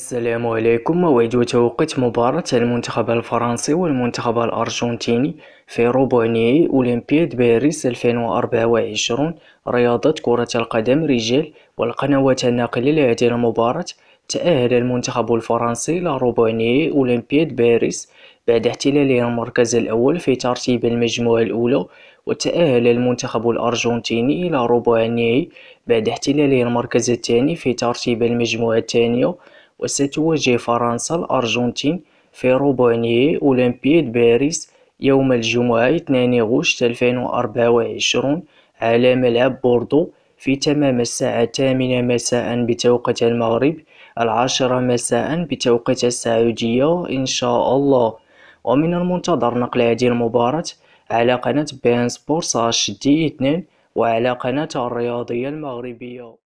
السلام عليكم موعد توقيت مباراة المنتخب الفرنسي والمنتخب الأرجنتيني في ربع أولمبياد باريس 2024 رياضة كرة القدم رجال والقنوات الناقلة لهذه المباراة تأهل المنتخب الفرنسي إلى ربع أولمبياد باريس بعد احتلاله المركز الأول في ترتيب المجموعة الأولى وتأهل المنتخب الأرجنتيني إلى ربع النهائي بعد احتلاله المركز الثاني في ترتيب المجموعة الثانية وستواجه فرنسا الأرجنتين في ربع أولمبياد باريس يوم الجمعة 2 غشت 2024 على ملعب بوردو في تمام الساعة 8 مساء بتوقيت المغرب العاشرة مساء بتوقيت السعودية إن شاء الله ومن المنتظر نقل هذه المباراة على قناة بين سبورتس اش دي 2 وعلى قناة الرياضية المغربية